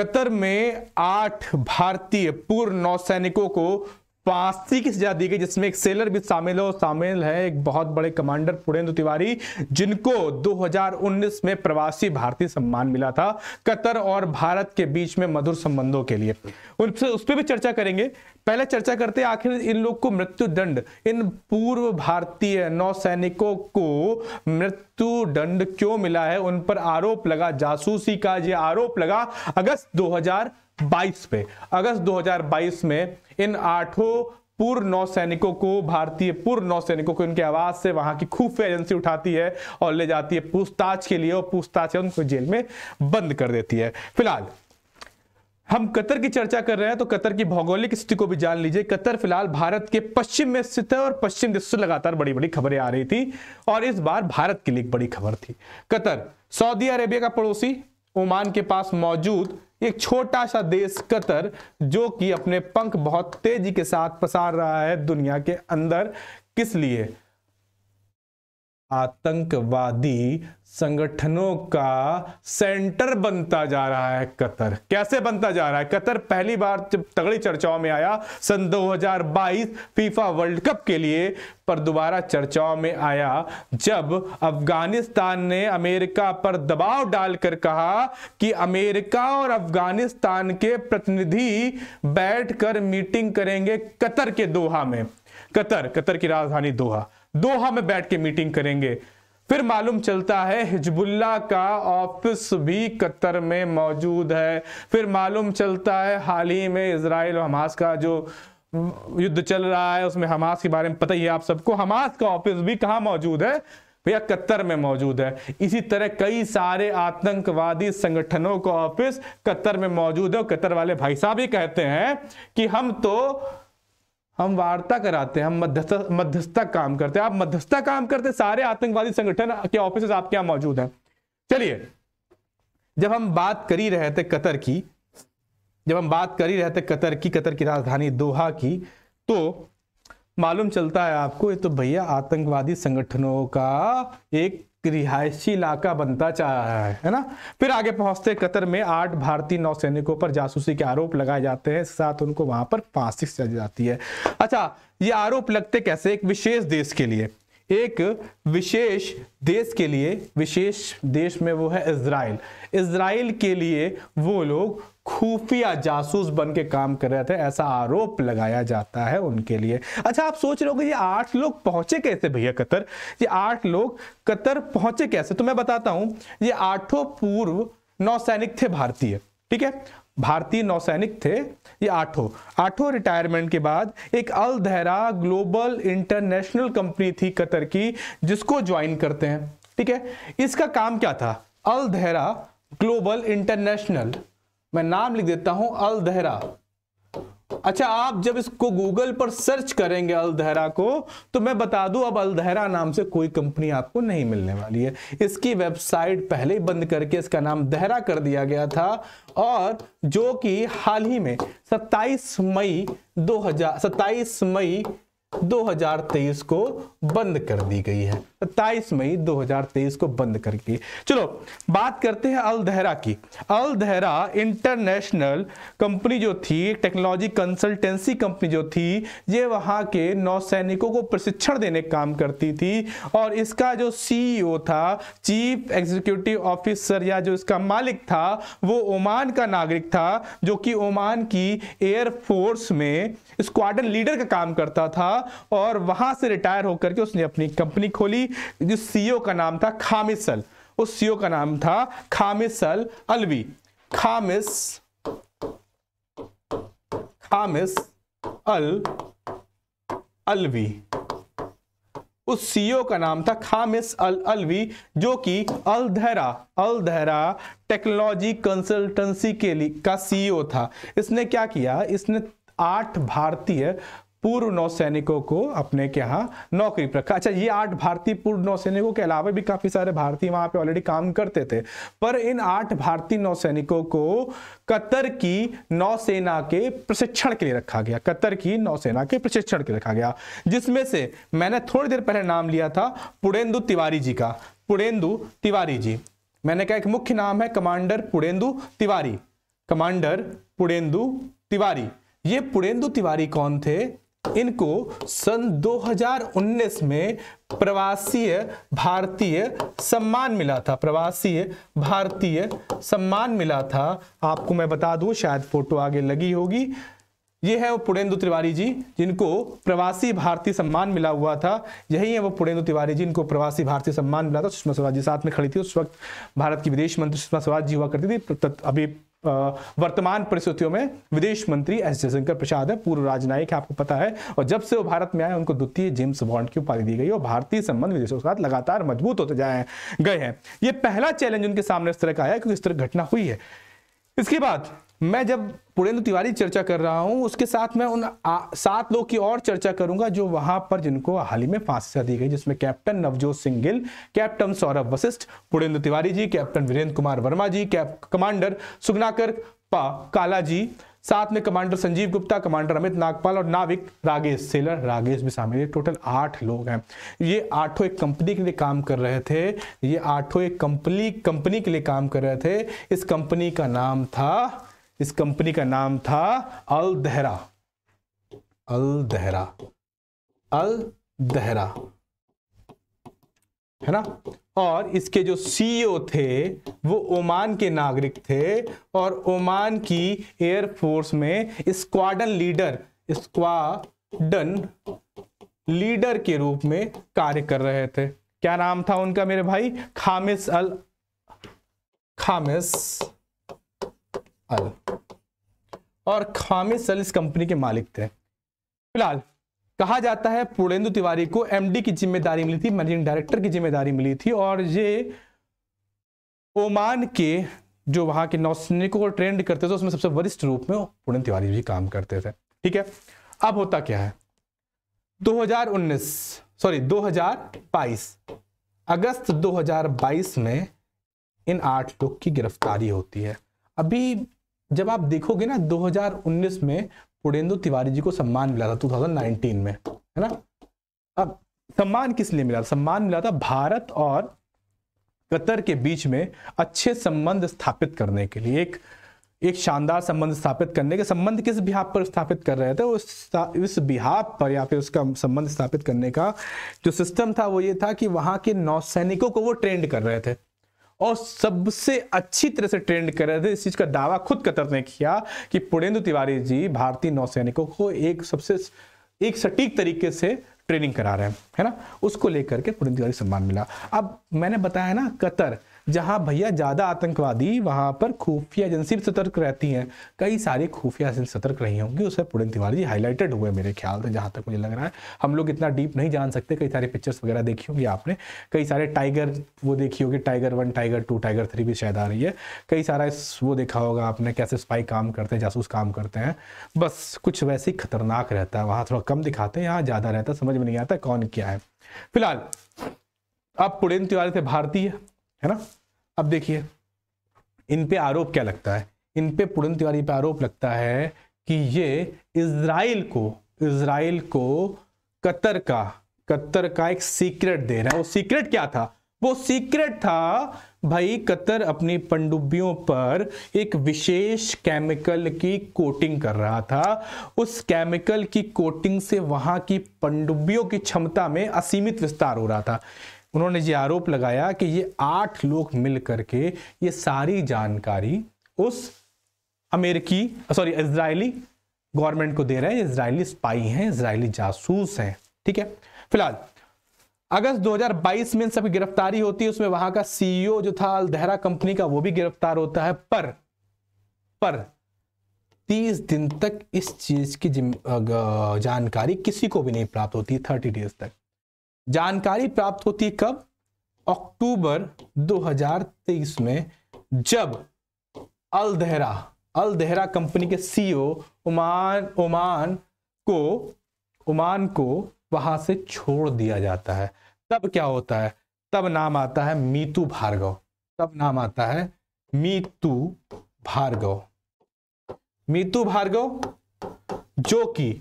Qatar में आठ भारतीय पूर्व नौसैनिकों को फांसी की सजा दी गई जिसमें एक सेलर भी शामिल और शामिल है एक बहुत बड़े कमांडर पुरेंद्र तिवारी जिनको 2019 में प्रवासी भारतीय सम्मान मिला था कतर और भारत के बीच में मधुर संबंधों के लिए उनसे उस पर भी चर्चा करेंगे पहले चर्चा करते हैं आखिर इन लोग को मृत्यु दंड इन पूर्व भारतीय नौसैनिकों को मृत्यु दंड क्यों मिला है उन पर आरोप लगा जासूसी का यह आरोप लगा अगस्त दो 2022 पे अगस्त 2022 में इन आठों पूर्व नौसैनिकों को भारतीय पूर्व नौसैनिकों को इनके आवाज से वहां की खुफिया एजेंसी उठाती है और ले जाती है पूछताछ के लिए और पूछताछ उनको जेल में बंद कर देती है फिलहाल हम कतर की चर्चा कर रहे हैं तो कतर की भौगोलिक स्थिति को भी जान लीजिए कतर फिलहाल भारत के पश्चिम में स्थित है और पश्चिम देश से लगातार बड़ी बड़ी खबरें आ रही थी और इस बार भारत के लिए एक बड़ी खबर थी कतर सऊदी अरेबिया का पड़ोसी ओमान के पास मौजूद एक छोटा सा देश कतर जो कि अपने पंख बहुत तेजी के साथ पसार रहा है दुनिया के अंदर किस लिए आतंकवादी संगठनों का सेंटर बनता जा रहा है कतर कैसे बनता जा रहा है कतर पहली बार जब तगड़ी चर्चाओं में आया सन 2022 फीफा वर्ल्ड कप के लिए पर दोबारा चर्चाओं में आया जब अफगानिस्तान ने अमेरिका पर दबाव डालकर कहा कि अमेरिका और अफगानिस्तान के प्रतिनिधि बैठकर मीटिंग करेंगे कतर के दोहा में कतर कतर की राजधानी दोहा दोहा में बैठ के मीटिंग करेंगे फिर मालूम चलता है हिजबुल्ला का ऑफिस भी कतर में मौजूद है फिर मालूम चलता है हाल ही में इसराइल और हमास का जो युद्ध चल रहा है उसमें हमास के बारे में पता ही है आप सबको हमास का ऑफिस भी कहाँ मौजूद है भैया कतर में मौजूद है इसी तरह कई सारे आतंकवादी संगठनों का ऑफिस कतर में मौजूद है और कतर वाले भाई साहब ही कहते हैं कि हम तो हम वार्ता कराते हैं हम मध्यस्थ मध्यस्थता काम करते हैं आप मध्यस्थता काम करते सारे आतंकवादी संगठन के ऑफिस आपके यहाँ मौजूद हैं चलिए जब हम बात कर ही रहे थे कतर की जब हम बात कर ही रहे थे कतर की कतर की राजधानी दोहा की तो मालूम चलता है आपको ये तो भैया आतंकवादी संगठनों का एक रिहायशी इलाका बनता चाह रहा है है ना फिर आगे पहुंचते कतर में आठ भारतीय नौसैनिकों पर जासूसी के आरोप लगाए जाते हैं साथ उनको वहां पर फांसी सजा जाती है अच्छा ये आरोप लगते कैसे एक विशेष देश के लिए एक विशेष देश के लिए विशेष देश में वो है इसराइल इसराइल के लिए वो लोग खुफिया जासूस बन के काम कर रहे थे ऐसा आरोप लगाया जाता है उनके लिए अच्छा आप सोच रहे हो ये आठ लोग पहुंचे कैसे भैया कतर ये आठ लोग कतर पहुंचे कैसे तो मैं बताता हूं ये आठों पूर्व नौसैनिक थे भारतीय ठीक है भारतीय नौसैनिक थे ये आठों आठों रिटायरमेंट के बाद एक Al Dahra global international company थी कतर की जिसको ज्वाइन करते हैं ठीक है इसका काम क्या था अल दहरा ग्लोबल इंटरनेशनल मैं नाम लिख देता हूं अल दहरा अच्छा आप जब इसको गूगल पर सर्च करेंगे अलधहरा को तो मैं बता दूं अब अलदहरा नाम से कोई कंपनी आपको नहीं मिलने वाली है इसकी वेबसाइट पहले ही बंद करके इसका नाम दहरा कर दिया गया था और जो कि हाल ही में 27 मई 2000 27 मई 2023 को बंद कर दी गई है सत्ताईस मई 2023 को बंद कर दी चलो बात करते हैं अल दहरा की अल दहरा इंटरनेशनल कंपनी जो थी टेक्नोलॉजी कंसल्टेंसी कंपनी जो थी ये वहां के नौसैनिकों को प्रशिक्षण देने काम करती थी और इसका जो सीईओ e था चीफ एग्जीक्यूटिव ऑफिसर या जो इसका मालिक था वो ओमान का नागरिक था जो कि ओमान की एयरफोर्स में स्क्वाडन लीडर का काम करता था और वहां से रिटायर होकर के उसने अपनी कंपनी खोली जो सीईओ e का नाम था खामिसल उस सीईओ e का नाम था खामिसल अलवी खामिस खामिस अल अलवी उस सीईओ e का नाम था खामिस अल अलवी जो कि अलधरा अलधरा टेक्नोलॉजी कंसल्टेंसी के लिए का सीईओ था इसने क्या किया इसने आठ भारतीय पूर्व नौसैनिकों को अपने के यहाँ नौकरी पर रखा अच्छा ये आठ भारतीय पूर्व नौसैनिकों के अलावा भी काफी सारे भारतीय वहां पे ऑलरेडी काम करते थे पर इन आठ भारतीय नौसैनिकों को कतर की नौसेना के प्रशिक्षण के लिए रखा गया कतर की नौसेना के प्रशिक्षण के लिए रखा गया जिसमें से मैंने थोड़ी देर पहले नाम लिया था पुड़ेंदु तिवारी जी का पुड़ेंदु तिवारी जी मैंने कहा एक मुख्य नाम है कमांडर पुड़ेंदु तिवारी कमांडर पुड़ेंदु तिवारी ये पुड़ेंदु तिवारी कौन थे इनको सन 2019 में प्रवासीय भारतीय सम्मान मिला था प्रवासीय भारतीय सम्मान मिला था आपको मैं बता दूं शायद फोटो आगे लगी होगी ये है वो पुड़ेंदु तिवारी जी जिनको प्रवासी भारतीय सम्मान मिला हुआ था यही है वो पुड़ेंदु तिवारी जी इनको प्रवासी भारतीय सम्मान मिला था सुषमा स्वराज जी साथ में खड़ी थी उस वक्त भारत की विदेश मंत्री सुषमा स्वराज जी हुआ करती थी अभी वर्तमान परिस्थितियों में विदेश मंत्री एस जयशंकर प्रसाद है पूर्व राजनयिक आपको पता है और जब से वो भारत में आए उनको द्वितीय जेम्स बॉन्ड की उपाधि दी गई और भारतीय संबंध विदेशों के साथ लगातार मजबूत होते जाए गए हैं ये पहला चैलेंज उनके सामने इस तरह का आया क्योंकि इस तरह घटना हुई है इसके बाद मैं जब पुरेंद्र तिवारी चर्चा कर रहा हूं उसके साथ मैं उन सात लोग की और चर्चा करूंगा जो वहां पर जिनको हाल ही में फांसी दी गई जिसमें captain Navjot Singh Gill captain Saurabh Vashisht Purendra Tiwari ji captain Virendra Kumar Verma ji cap commander Suganakar Pakala ji साथ में कमांडर संजीव गुप्ता कमांडर अमित नागपाल और नाविक रागेश सेलर रागेश भी शामिल है टोटल आठ लोग हैं ये आठों एक कंपनी के लिए काम कर रहे थे ये आठों एक कंपनी कंपनी के लिए काम कर रहे थे इस कंपनी का नाम था इस कंपनी का नाम था अल दहरा अल दहरा अल दहरा है ना और इसके जो सीईओ e थे वो ओमान के नागरिक थे और ओमान की एयरफोर्स में स्क्वाडन लीडर स्क्वाडन लीडर के रूप में कार्य कर रहे थे क्या नाम था उनका मेरे भाई खामिस अल खामिस अल और खामे सेल्स कंपनी के मालिक थे फिलहाल कहा जाता है पूर्णेंदु तिवारी को एमडी की जिम्मेदारी मिली थी मैनेजिंग डायरेक्टर की जिम्मेदारी मिली थी और ये ओमान के जो वहां के नौसैनिकों को ट्रेंड करते थे उसमें सबसे वरिष्ठ रूप में पूर्णेंदु तिवारी भी काम करते थे ठीक है अब होता क्या है 2019 सॉरी 2022 अगस्त 2022 में इन आठ लोग की गिरफ्तारी होती है अभी जब आप देखोगे ना 2019 में पुडेंदु तिवारी जी को सम्मान मिला था 2019 में है ना अब सम्मान किस लिए मिला सम्मान मिला था भारत और कतर के बीच में अच्छे संबंध स्थापित करने के लिए एक एक शानदार संबंध स्थापित करने के संबंध किस बिहाब पर स्थापित कर रहे थे उस इस बिहाब पर या फिर उसका संबंध स्थापित करने का जो सिस्टम था वो ये था कि वहां के नौसैनिकों को वो ट्रेंड कर रहे थे और सबसे अच्छी तरह से ट्रेंड कर रहे थे इस चीज़ का दावा खुद कतर ने किया कि पुणेंदु तिवारी जी भारतीय नौसैनिकों को एक सबसे एक सटीक तरीके से ट्रेनिंग करा रहे हैं है ना उसको लेकर के पुणेंदु तिवारी सम्मान मिला अब मैंने बताया ना कतर जहां भैया ज़्यादा आतंकवादी वहां पर खुफिया एजेंसी भी सतर्क रहती हैं कई सारी खुफिया एजेंसी सतर्क रही होंगी उसमें पुड़न तिवारी हाईलाइटेड हुए मेरे ख्याल से जहाँ तक मुझे लग रहा है हम लोग इतना डीप नहीं जान सकते कई सारे पिक्चर्स वगैरह देखी होंगी आपने कई सारे टाइगर वो देखी होगी Tiger one Tiger two Tiger three भी शायद आ रही है कई सारा वो देखा होगा आपने कैसे स्पाई काम करते हैं जासूस काम करते हैं बस कुछ वैसे ही खतरनाक रहता है वहाँ थोड़ा कम दिखाते हैं यहाँ ज़्यादा रहता है समझ में नहीं आता कौन क्या है फिलहाल अब पुड़ेन तिवारी थे भारतीय है ना अब देखिए इन पे आरोप क्या लगता है इन पे पूरन तिवारी पे आरोप लगता है कि ये इसराइल को इसराइल को कतर का कतर का एक सीक्रेट दे रहा है वो सीक्रेट क्या था वो सीक्रेट था भाई कतर अपनी पंडुबियों पर एक विशेष केमिकल की कोटिंग कर रहा था उस केमिकल की कोटिंग से वहां की पंडुबियों की क्षमता में असीमित विस्तार हो रहा था उन्होंने ये आरोप लगाया कि ये आठ लोग मिल करके ये सारी जानकारी उस अमेरिकी सॉरी इसराइली गवर्नमेंट को दे रहे हैं इसराइली स्पाई हैं इसराइली जासूस हैं ठीक है फिलहाल अगस्त 2022 में इन सबकी गिरफ्तारी होती है उसमें वहां का सीईओ e जो था देहरा कंपनी का वो भी गिरफ्तार होता है पर पर 30 दिन तक इस चीज की जानकारी किसी को भी नहीं प्राप्त होती है थर्टी डेज तक जानकारी प्राप्त होती है कब अक्टूबर 2023 में जब Al Dehra Al Dehra company के सीईओ ओमान e ओमान को ओमान को वहां से छोड़ दिया जाता है तब क्या होता है तब नाम आता है मीतू भार्गव तब नाम आता है मीतू भार्गव मीतू भार्गव जो कि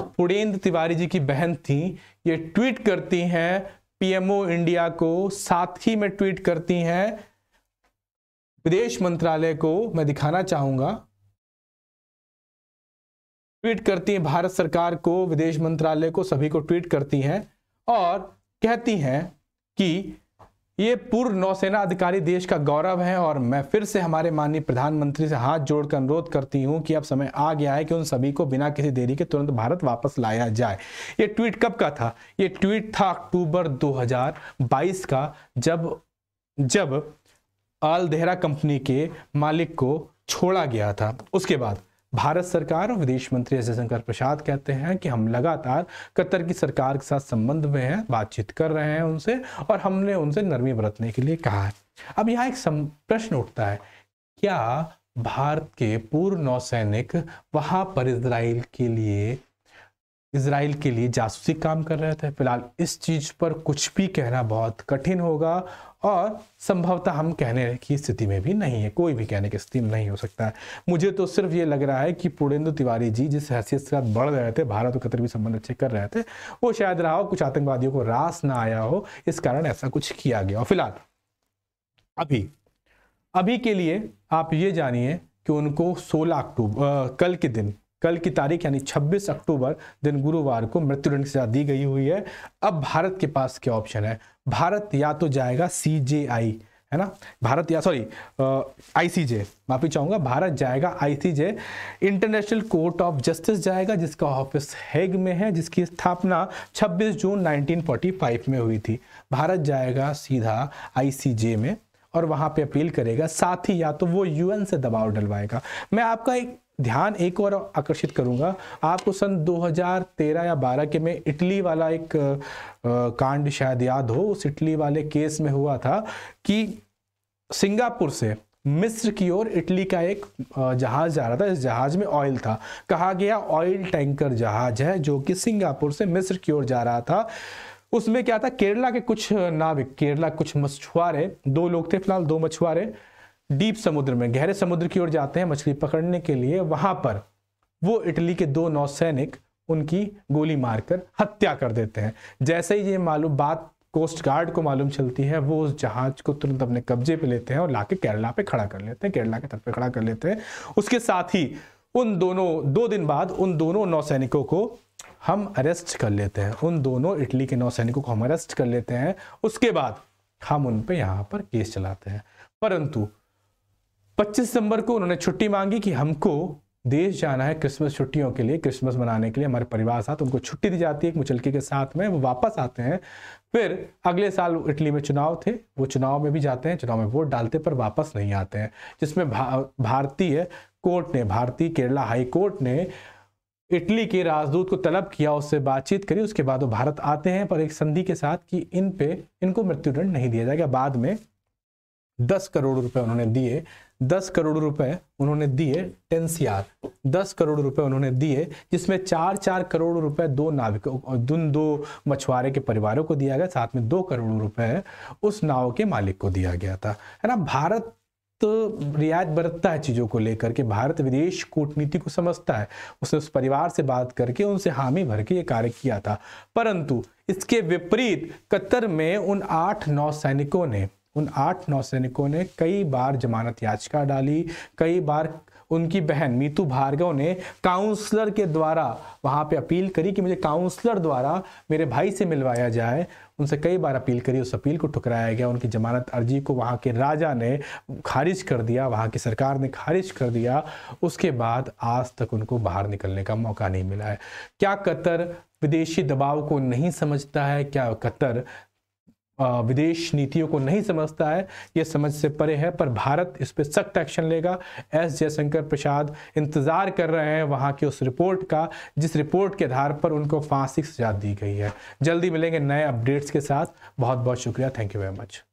पुड़ेंद्र तिवारी जी की बहन थी ये ट्वीट करती हैं पीएमओ इंडिया को साथ ही में ट्वीट करती हैं विदेश मंत्रालय को मैं दिखाना चाहूंगा ट्वीट करती हैं भारत सरकार को विदेश मंत्रालय को सभी को ट्वीट करती हैं और कहती हैं कि ये पूर्व नौसेना अधिकारी देश का गौरव है और मैं फिर से हमारे माननीय प्रधानमंत्री से हाथ जोड़कर अनुरोध करती हूं कि अब समय आ गया है कि उन सभी को बिना किसी देरी के तुरंत भारत वापस लाया जाए ये ट्वीट कब का था ये ट्वीट था अक्टूबर 2022 का जब जब अल देहरा कंपनी के मालिक को छोड़ा गया था उसके बाद भारत सरकार और विदेश मंत्री जयशंकर शंकर प्रसाद कहते हैं कि हम लगातार कतर की सरकार के साथ संबंध में हैं बातचीत कर रहे हैं उनसे और हमने उनसे नरमी बरतने के लिए कहा है अब यहाँ एक प्रश्न उठता है क्या भारत के पूर्व नौसैनिक वहां पर इसराइल के लिए इसराइल के लिए जासूसी काम कर रहे थे फिलहाल इस चीज़ पर कुछ भी कहना बहुत कठिन होगा और संभवतः हम कहने की स्थिति में भी नहीं है कोई भी कहने की स्थिति में नहीं हो सकता है मुझे तो सिर्फ ये लग रहा है कि पुरेंद्र तिवारी जी जिस हैसियत के साथ बढ़ रहे थे भारत और कतर भी संबंध अच्छे कर रहे थे वो शायद रहा हो कुछ आतंकवादियों को रास ना आया हो इस कारण ऐसा कुछ किया गया और फिलहाल अभी अभी के लिए आप ये जानिए कि उनको 16 अक्टूबर कल के दिन कल की तारीख यानी 26 अक्टूबर दिन गुरुवार को मृत्युदंड सजा दी गई हुई है अब भारत के पास क्या ऑप्शन है भारत या तो जाएगा सी जे आई है ना भारत या सॉरी आईसीजे माफी चाहूंगा भारत जाएगा ICJ international court of justice जाएगा जिसका ऑफिस हेग में है जिसकी स्थापना 26 जून 1945 में हुई थी भारत जाएगा सीधा आईसीजे में और वहां पे अपील करेगा साथ ही या तो वो यूएन से दबाव डलवाएगा मैं आपका एक ध्यान एक और आकर्षित करूंगा आपको सन 2013 या 12 के में इटली वाला एक कांड शायद याद हो उस इटली वाले केस में हुआ था कि सिंगापुर से मिस्र की ओर इटली का एक जहाज जा रहा था इस जहाज में ऑयल था कहा गया ऑयल टैंकर जहाज है जो कि सिंगापुर से मिस्र की ओर जा रहा था उसमें क्या था केरला के कुछ नाविक केरला कुछ मछुआरे दो लोग थे फिलहाल दो मछुआरे डीप समुद्र में गहरे समुद्र की ओर जाते हैं मछली पकड़ने के लिए वहां पर वो इटली के दो नौसैनिक उनकी गोली मारकर हत्या कर देते हैं जैसे ही ये मालूम बात कोस्ट गार्ड को मालूम चलती है वो उस जहाज को तुरंत अपने कब्जे पे लेते हैं और लाके केरला पे खड़ा कर लेते हैं केरला के तट पे खड़ा कर लेते हैं उसके साथ ही उन दोनों दो दिन बाद उन दोनों नौसैनिकों को हम अरेस्ट कर लेते हैं उन दोनों इटली के नौसैनिकों को हम अरेस्ट कर लेते हैं उसके बाद हम उन पर यहाँ पर केस चलाते हैं परंतु 25 दिसंबर को उन्होंने छुट्टी मांगी कि हमको देश जाना है क्रिसमस छुट्टियों के लिए क्रिसमस मनाने के लिए हमारे परिवार साथ उनको छुट्टी दी जाती है एक मुचलके के साथ में वो वापस आते हैं फिर अगले साल इटली में चुनाव थे वो चुनाव में भी जाते हैं चुनाव में वोट डालते पर वापस नहीं आते हैं जिसमें भा, भारतीय कोर्ट ने भारतीय केरला हाई कोर्ट ने इटली के राजदूत को तलब किया उससे बातचीत करी उसके बाद वो भारत आते हैं पर एक संधि के साथ कि इन पे इनको मृत्युदंड नहीं दिया जाएगा बाद में दस करोड़ रुपए उन्होंने दिए दस करोड़ रुपए उन्होंने दिए टेंसियार दस करोड़ रुपए उन्होंने दिए जिसमें चार चार करोड़ रुपए दो नाविकों दुन दो मछुआरे के परिवारों को दिया गया साथ में दो करोड़ रुपए उस नाव के मालिक को दिया गया था है ना भारत तो रियायत बरतता है चीज़ों को लेकर के भारत विदेश कूटनीति को समझता है उसने उस परिवार से बात करके उनसे हामी भर के ये कार्य किया था परंतु इसके विपरीत कतर में उन आठ नौ सैनिकों ने उन आठ नौसैनिकों ने कई बार जमानत याचिका डाली कई बार उनकी बहन मीतू भार्गव ने काउंसलर के द्वारा वहाँ पे अपील करी कि मुझे काउंसलर द्वारा मेरे भाई से मिलवाया जाए उनसे कई बार अपील करी उस अपील को ठुकराया गया उनकी जमानत अर्जी को वहाँ के राजा ने खारिज कर दिया वहाँ की सरकार ने खारिज कर दिया उसके बाद आज तक उनको बाहर निकलने का मौका नहीं मिला है क्या कतर विदेशी दबाव को नहीं समझता है क्या कतर विदेश नीतियों को नहीं समझता है ये समझ से परे है पर भारत इस पर सख्त एक्शन लेगा एस जयशंकर प्रसाद इंतज़ार कर रहे हैं वहाँ की उस रिपोर्ट का जिस रिपोर्ट के आधार पर उनको फांसी सजा दी गई है जल्दी मिलेंगे नए अपडेट्स के साथ बहुत बहुत शुक्रिया थैंक यू वेरी मच